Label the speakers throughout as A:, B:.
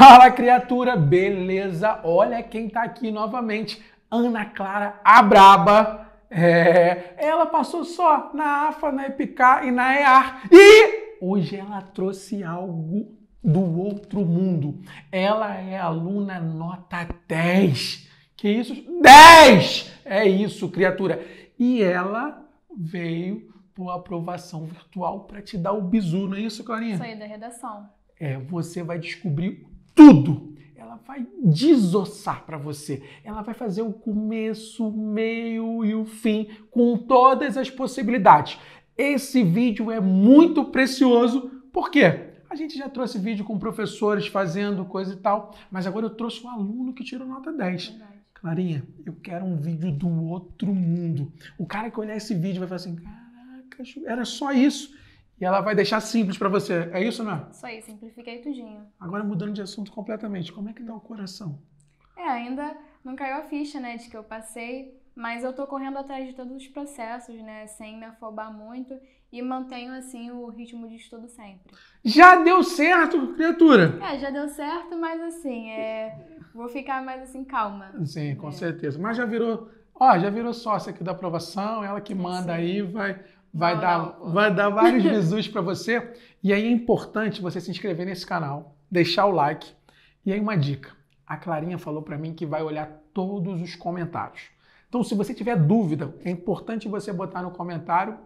A: Fala criatura, beleza? Olha quem tá aqui novamente, Ana Clara Abraba. É, ela passou só na AFA, na EPK e na EAR. E hoje ela trouxe algo do outro mundo. Ela é aluna nota 10. Que isso? 10! É isso, criatura. E ela veio por aprovação virtual para te dar o bizu, não é isso, Clarinha? Isso aí,
B: da redação.
A: É, você vai descobrir tudo. Ela vai desossar para você. Ela vai fazer o começo, o meio e o fim com todas as possibilidades. Esse vídeo é muito precioso, por quê? A gente já trouxe vídeo com professores fazendo coisa e tal, mas agora eu trouxe um aluno que tirou nota 10. Clarinha, eu quero um vídeo do outro mundo. O cara que olhar esse vídeo vai falar assim: caraca, era só isso e ela vai deixar simples para você. É isso, né?
B: Isso aí, simplifiquei tudinho.
A: Agora mudando de assunto completamente, como é que dá tá o coração?
B: É, ainda não caiu a ficha, né, de que eu passei, mas eu tô correndo atrás de todos os processos, né, sem me afobar muito e mantenho assim o ritmo de estudo sempre.
A: Já deu certo, criatura?
B: É, já deu certo, mas assim, é, vou ficar mais assim calma.
A: Sim, com é. certeza. Mas já virou, ó, já virou sócia aqui da aprovação, ela que manda Sim. aí, vai vai, dar, vai dar vários bisus para você. E aí é importante você se inscrever nesse canal, deixar o like. E aí uma dica. A Clarinha falou para mim que vai olhar todos os comentários. Então, se você tiver dúvida, é importante você botar no comentário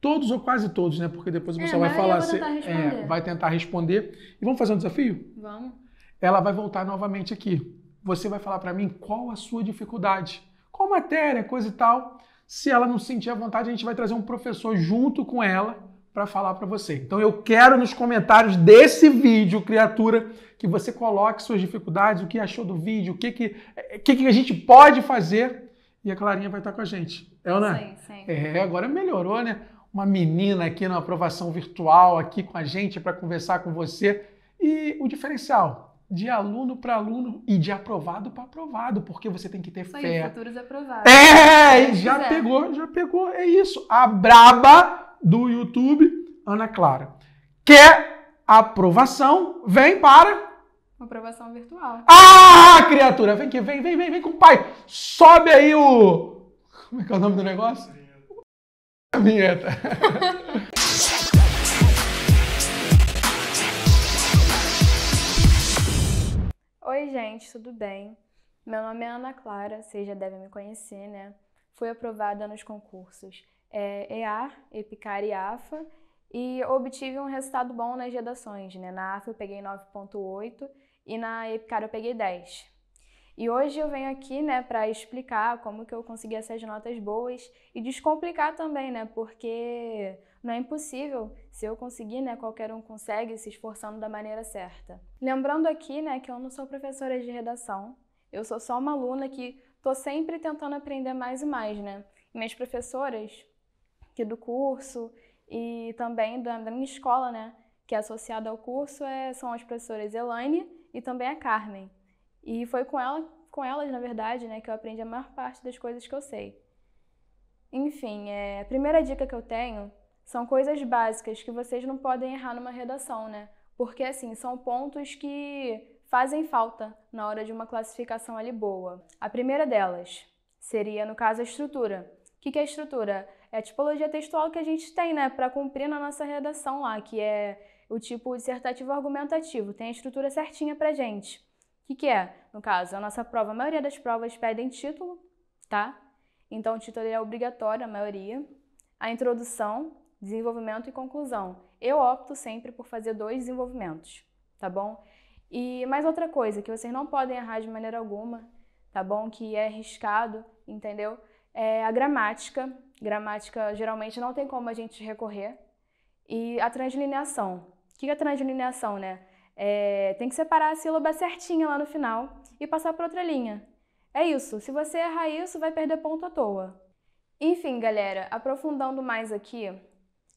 A: todos ou quase todos, né? Porque depois você é, vai falar, se, é, vai tentar responder. E vamos fazer um desafio? Vamos. Ela vai voltar novamente aqui. Você vai falar para mim qual a sua dificuldade, qual matéria, coisa e tal. Se ela não sentir à vontade, a gente vai trazer um professor junto com ela para falar para você. Então eu quero nos comentários desse vídeo, criatura, que você coloque suas dificuldades, o que achou do vídeo, o que, que, eh, que, que a gente pode fazer. E a Clarinha vai estar com a gente. É ou não? É? Sim, sim. É, agora melhorou, né? Uma menina aqui na aprovação virtual aqui com a gente para conversar com você. E o diferencial, de aluno para aluno e de aprovado para aprovado, porque você tem que ter fé. Isso,
B: futuros aprovados. É, é já
A: pegou, já pegou, é isso. A braba do YouTube, Ana Clara. Quer aprovação? Vem para
B: aprovação virtual. Ah,
A: criatura, vem aqui, vem, vem, vem, vem com o pai. Sobe aí o Como é que é o nome do negócio? A vinheta.
B: Oi, gente, tudo bem? Meu nome é Ana Clara, vocês já devem me conhecer, né? Fui aprovada nos concursos é, EAR, EPICAR e AFA e obtive um resultado bom nas redações, né? Na AFA eu peguei 9.8 e na EPICAR eu peguei 10. E hoje eu venho aqui, né, para explicar como que eu consegui essas notas boas e descomplicar também, né? Porque não é impossível, se eu conseguir, né, qualquer um consegue se esforçando da maneira certa. Lembrando aqui, né, que eu não sou professora de redação, eu sou só uma aluna que tô sempre tentando aprender mais e mais, né? E minhas professoras que do curso e também da, minha escola, né, que é associada ao curso, é, são as professoras Elaine e também a Carmen. E foi com ela, com elas, na verdade, né, que eu aprendi a maior parte das coisas que eu sei. Enfim, é, a primeira dica que eu tenho são coisas básicas que vocês não podem errar numa redação, né? Porque, assim, são pontos que fazem falta na hora de uma classificação ali boa. A primeira delas seria, no caso, a estrutura. O que é estrutura? É a tipologia textual que a gente tem, né, para cumprir na nossa redação lá, que é o tipo dissertativo argumentativo, tem a estrutura certinha pra gente. O que, que é? No caso, a nossa prova, a maioria das provas pedem título, tá? Então, o título é obrigatório, a maioria. A introdução, desenvolvimento e conclusão. Eu opto sempre por fazer dois desenvolvimentos, tá bom? E mais outra coisa que vocês não podem errar de maneira alguma, tá bom? Que é arriscado, entendeu? É a gramática. Gramática geralmente não tem como a gente recorrer. E a translineação. O que é translineação, né? É, tem que separar a sílaba certinha lá no final e passar para outra linha. É isso. Se você errar isso, vai perder ponto à toa. Enfim, galera, aprofundando mais aqui,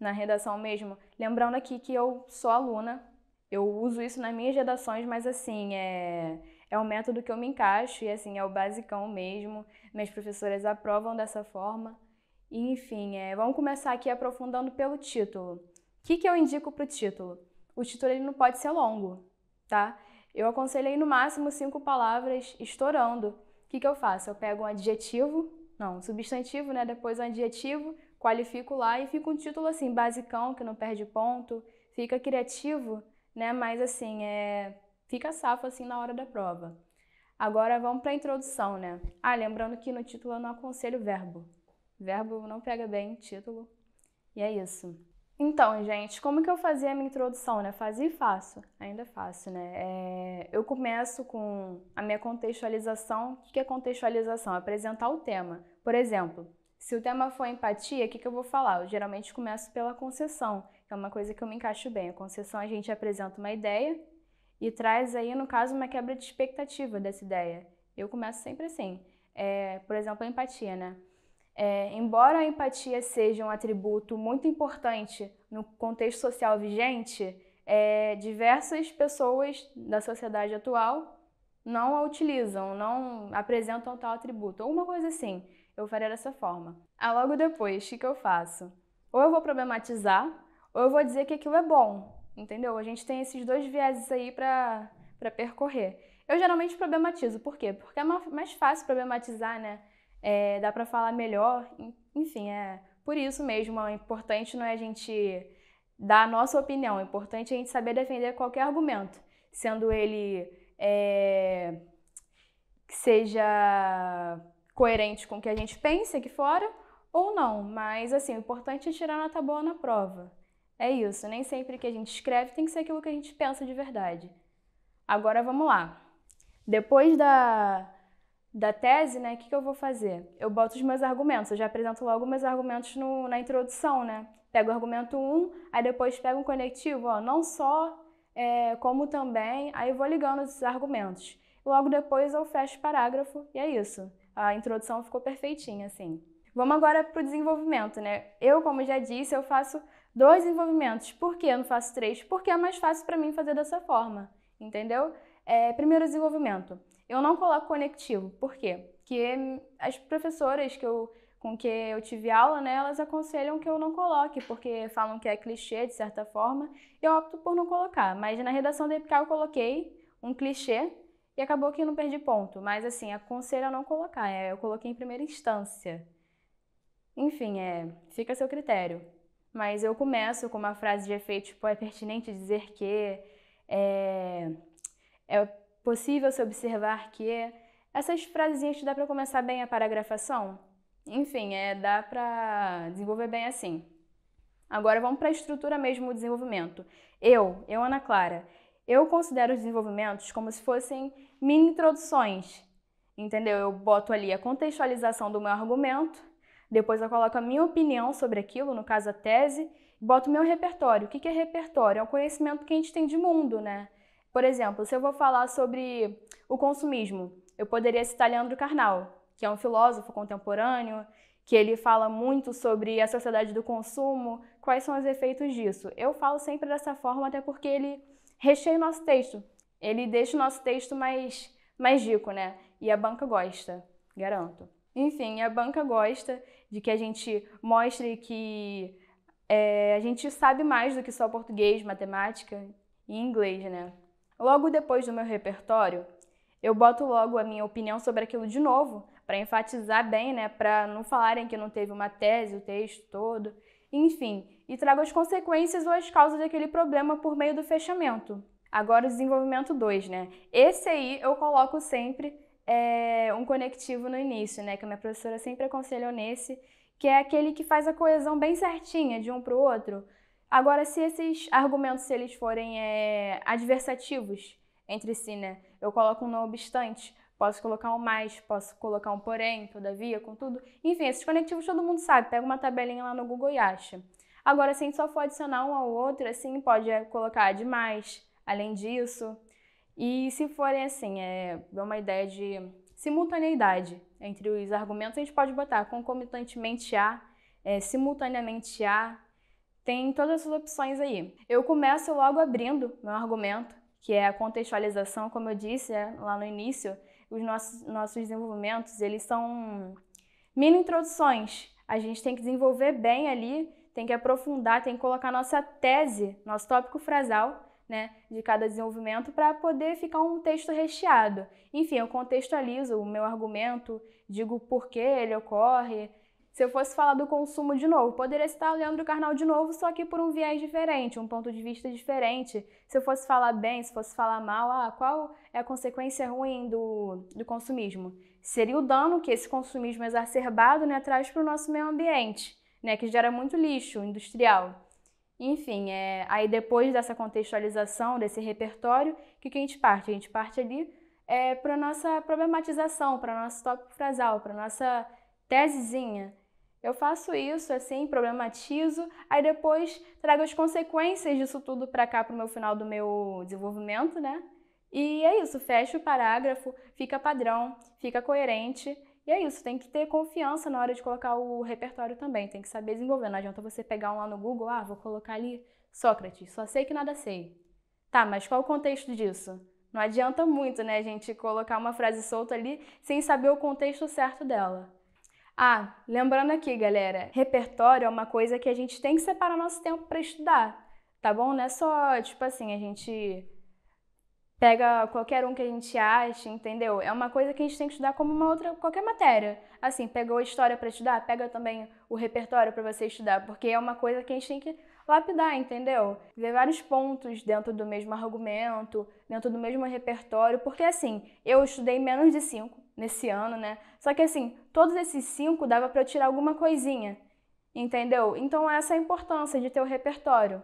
B: na redação mesmo. Lembrando aqui que eu sou aluna, eu uso isso nas minhas redações, mas assim, é, é o método que eu me encaixo e assim, é o basicão mesmo. Minhas professoras aprovam dessa forma. enfim, é, vamos começar aqui aprofundando pelo título. O que, que eu indico para o título? O título ele não pode ser longo, tá? Eu aconselhei no máximo cinco palavras estourando. O que, que eu faço? Eu pego um adjetivo, não, um substantivo, né? Depois um adjetivo, qualifico lá e fica um título assim, basicão, que não perde ponto, fica criativo, né? Mas assim, é... fica safo assim na hora da prova. Agora vamos para a introdução, né? Ah, lembrando que no título eu não aconselho verbo. Verbo não pega bem título. E é isso. Então, gente, como que eu fazia a minha introdução, né? Fazia e faço, ainda faço, né? É... eu começo com a minha contextualização. O que é contextualização? Apresentar o tema. Por exemplo, se o tema for empatia, o que, que eu vou falar? Eu geralmente começo pela concessão, que é uma coisa que eu me encaixo bem. A concessão a gente apresenta uma ideia e traz aí, no caso, uma quebra de expectativa dessa ideia. Eu começo sempre assim. É, por exemplo, a empatia, né? É, embora a empatia seja um atributo muito importante no contexto social vigente, é, diversas pessoas da sociedade atual não a utilizam, não apresentam tal atributo, ou uma coisa assim eu faria dessa forma. Ah, logo depois, o que, eu faço? Ou eu vou problematizar, ou eu vou dizer que aquilo é bom, entendeu? A gente tem esses dois vieses aí para percorrer. Eu geralmente problematizo, por quê? Porque é mais fácil problematizar, né? É, dá para falar melhor, enfim, é por isso mesmo. O é importante não é a gente dar a nossa opinião, o é importante é a gente saber defender qualquer argumento, sendo ele é, que seja coerente com o que a gente pensa aqui fora ou não, mas assim, o importante é tirar nota boa na prova. É isso, nem sempre que a gente escreve tem que ser aquilo que a gente pensa de verdade. Agora vamos lá. Depois da, da tese, né, o que, que, eu vou fazer? Eu boto os meus argumentos, eu já apresento logo meus argumentos no, na introdução, né? Pego o argumento 1, aí depois pego um conectivo, ó, não só, é, como também, aí vou ligando esses argumentos. Logo depois eu fecho o parágrafo e é isso a introdução ficou perfeitinha, assim. Vamos agora para o desenvolvimento, né? Eu, como já disse, eu faço dois desenvolvimentos. Por que eu não faço três? Porque é mais fácil para mim fazer dessa forma, entendeu? É, primeiro desenvolvimento. Eu não coloco conectivo. Por quê? Porque as professoras que eu, com que eu tive aula, né, elas aconselham que eu não coloque, porque falam que é clichê de certa forma. Eu opto por não colocar. Mas na redação da EPK eu coloquei um clichê e acabou que eu não perdi ponto, mas assim, aconselho a não colocar, é, eu coloquei em primeira instância. Enfim, é, fica a seu critério. Mas eu começo com uma frase de efeito, tipo, é pertinente dizer que, é, é possível se observar que. Essas frasezinhas te dá para começar bem a paragrafação. Enfim, é, dá para desenvolver bem assim. Agora vamos para a estrutura mesmo do desenvolvimento. Eu, eu, Ana Clara, eu considero os desenvolvimentos como se fossem mini introduções, entendeu? Eu boto ali a contextualização do meu argumento, depois eu coloco a minha opinião sobre aquilo, no caso a tese, boto meu repertório. O que é repertório? É o conhecimento que a gente tem de mundo, né? Por exemplo, se eu vou falar sobre o consumismo, eu poderia citar Leandro Carnal, que é um filósofo contemporâneo, que ele fala muito sobre a sociedade do consumo, quais são os efeitos disso. Eu falo sempre dessa forma, até porque ele recheia o nosso texto ele deixa o nosso texto mais, mais rico, né? E a banca gosta, garanto. Enfim, a banca gosta de que a gente mostre que é, a gente sabe mais do que só português, matemática e inglês, né? Logo depois do meu repertório, eu boto logo a minha opinião sobre aquilo de novo, para enfatizar bem, né? Para não falarem que não teve uma tese, o texto todo. Enfim, e trago as consequências ou as causas daquele problema por meio do fechamento. Agora o desenvolvimento 2, né? Esse aí eu coloco sempre é, um conectivo no início, né? Que a minha professora sempre aconselhou nesse, que é aquele que faz a coesão bem certinha de um para o outro. Agora, se esses argumentos, se eles forem é, adversativos entre si, né? Eu coloco um não obstante, posso colocar um mais, posso colocar um porém, todavia, contudo. Enfim, esses conectivos todo mundo sabe, pega uma tabelinha lá no Google e acha. Agora, se a gente só for adicionar um ao outro, assim, pode eh, colocar demais, além disso. E se forem assim, é, é uma ideia de simultaneidade entre os argumentos, a gente pode botar concomitantemente a, é, simultaneamente a, tem todas essas opções aí. Eu começo logo abrindo meu argumento, que é a contextualização, como eu disse é, lá no início, os nossos, nossos desenvolvimentos, eles são mini introduções. A gente tem que desenvolver bem ali, tem que aprofundar, tem que colocar nossa tese, nosso tópico frasal, né, de cada desenvolvimento para poder ficar um texto recheado. Enfim, eu contextualizo o meu argumento, digo por que ele ocorre. Se eu fosse falar do consumo de novo, poderia citar o Leandro Carnal de novo, só que por um viés diferente, um ponto de vista diferente. Se eu fosse falar bem, se fosse falar mal, ah, qual é a consequência ruim do, do consumismo? Seria o dano que esse consumismo exacerbado né, traz para o nosso meio ambiente, né, que gera muito lixo industrial. Enfim, é, aí depois dessa contextualização, desse repertório, o que, que a gente parte? A gente parte ali é, para nossa problematização, para nosso tópico frasal, para nossa tesezinha. Eu faço isso assim, problematizo, aí depois trago as consequências disso tudo para cá, para o meu final do meu desenvolvimento, né? E é isso, fecha o parágrafo, fica padrão, fica coerente e é isso, tem que ter confiança na hora de colocar o repertório também, tem que saber desenvolver. Não adianta você pegar um lá no Google, ah, vou colocar ali Sócrates, só sei que nada sei. Tá, mas qual o contexto disso? Não adianta muito, né, a gente colocar uma frase solta ali sem saber o contexto certo dela. Ah, lembrando aqui, galera, repertório é uma coisa que a gente tem que separar nosso tempo para estudar, tá bom? Não é só, tipo assim, a gente pega qualquer um que a gente acha, entendeu? É uma coisa que a gente tem que estudar como uma outra qualquer matéria. Assim, pegou a história para estudar, pega também o repertório para você estudar, porque é uma coisa que a gente tem que lapidar, entendeu? Ver vários pontos dentro do mesmo argumento, dentro do mesmo repertório, porque assim, eu estudei menos de cinco nesse ano, né? Só que assim, todos esses cinco dava para eu tirar alguma coisinha, entendeu? Então essa é a importância de ter o repertório.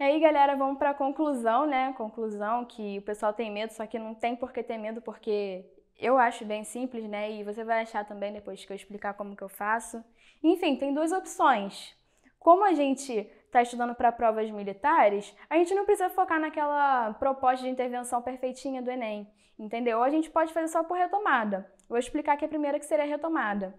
B: E aí, galera, vamos para a conclusão, né? Conclusão que o pessoal tem medo, só que não tem por que ter medo, porque eu acho bem simples, né? E você vai achar também depois que eu explicar como que eu faço. Enfim, tem duas opções. Como a gente está estudando para provas militares, a gente não precisa focar naquela proposta de intervenção perfeitinha do Enem, entendeu? Ou a gente pode fazer só por retomada. Vou explicar aqui a primeira que seria a retomada.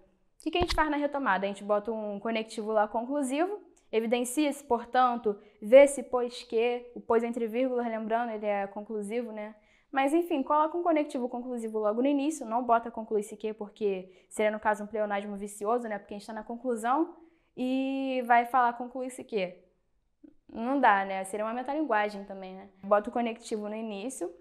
B: O que a gente faz na retomada? A gente bota um conectivo lá conclusivo, Evidencia-se, portanto, vê-se, pois que, o pois entre vírgulas, lembrando, ele é conclusivo, né? Mas enfim, coloca um conectivo conclusivo logo no início, não bota concluir-se que, porque seria no caso um pleonasmo vicioso, né? Porque a gente está na conclusão e vai falar concluir-se que. Não dá, né? Seria uma metalinguagem também, né? Bota o conectivo no início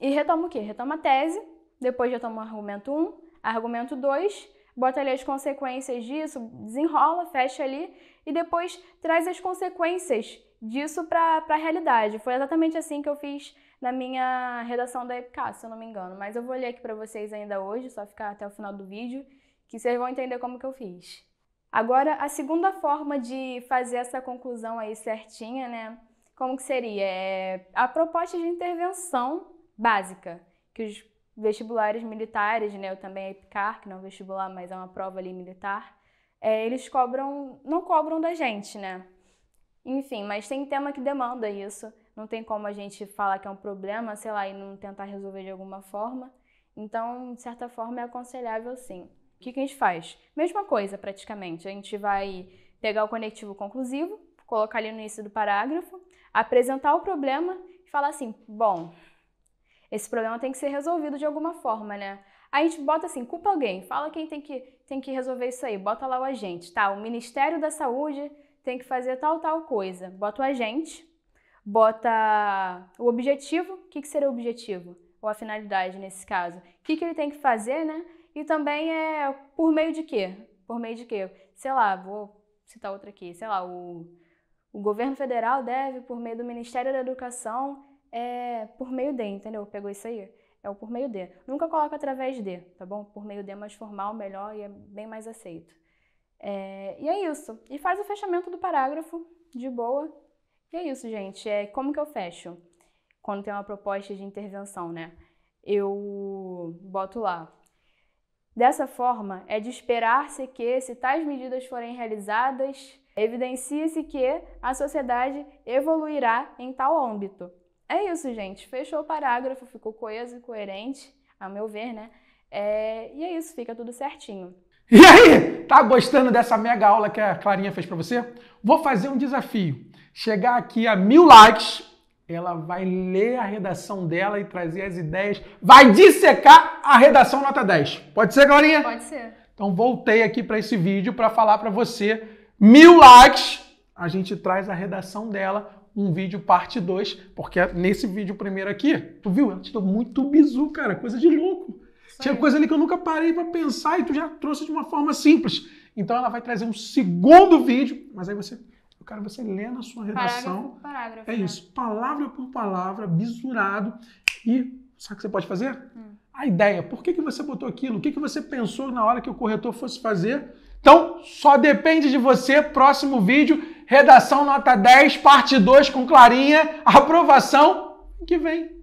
B: e retoma o quê? Retoma a tese, depois retoma o argumento 1, argumento 2 bota ali as consequências disso, desenrola, fecha ali e depois traz as consequências disso para a realidade. Foi exatamente assim que eu fiz na minha redação da EPCAS, se eu não me engano. Mas eu vou ler aqui para vocês ainda hoje, só ficar até o final do vídeo, que vocês vão entender como que eu fiz. Agora, a segunda forma de fazer essa conclusão aí certinha, né? Como que seria? É a proposta de intervenção básica que os vestibulares militares, né? Eu também é PICAR, que não é um vestibular, mas é uma prova ali militar. É, eles cobram, não cobram da gente, né? Enfim, mas tem tema que demanda isso. Não tem como a gente falar que é um problema, sei lá, e não tentar resolver de alguma forma. Então, de certa forma, é aconselhável sim. O que, que a gente faz? Mesma coisa, praticamente. A gente vai pegar o conectivo conclusivo, colocar ali no início do parágrafo, apresentar o problema e falar assim: bom, esse problema tem que ser resolvido de alguma forma, né? a gente bota assim, culpa alguém, fala quem tem que, tem que resolver isso aí, bota lá o agente, tá? O Ministério da Saúde tem que fazer tal, tal coisa. Bota o agente, bota o objetivo, o que, que seria o objetivo? Ou a finalidade nesse caso? O que, que ele tem que fazer, né? E também é por meio de quê? Por meio de quê? Sei lá, vou citar outra aqui, sei lá, o, o governo federal deve, por meio do Ministério da Educação, é por meio de, entendeu? Pegou isso aí? É o por meio de. Nunca coloca através de, tá bom? Por meio de é mais formal, melhor e é bem mais aceito. É, e é isso. E faz o fechamento do parágrafo, de boa. E é isso, gente. É, como que eu fecho? Quando tem uma proposta de intervenção, né? Eu boto lá. Dessa forma, é de esperar-se que, se tais medidas forem realizadas, evidencie-se que a sociedade evoluirá em tal âmbito, é isso, gente. Fechou o parágrafo, ficou coeso e coerente, a meu ver, né? É... E é isso, fica tudo certinho. E
A: aí, tá gostando dessa mega aula que a Clarinha fez para você? Vou fazer um desafio. Chegar aqui a mil likes, ela vai ler a redação dela e trazer as ideias, vai dissecar a redação nota 10. Pode ser, Clarinha? Pode ser. Então voltei aqui para esse vídeo para falar para você, mil likes, a gente traz a redação dela um vídeo parte 2, porque é nesse vídeo primeiro aqui, tu viu? Eu te deu muito bizu, cara, coisa de louco. Tinha coisa ali que eu nunca parei para pensar e tu já trouxe de uma forma simples. Então ela vai trazer um segundo vídeo, mas aí você, eu quero você ler na sua redação. Parágrafo por parágrafo. É né? isso, palavra por palavra, bisurado. E sabe o que você pode fazer? Hum. A ideia, por que, que você botou aquilo? O que, que você pensou na hora que o corretor fosse fazer? Então, só depende de você. Próximo vídeo. Redação nota 10, parte 2 com Clarinha, aprovação que vem.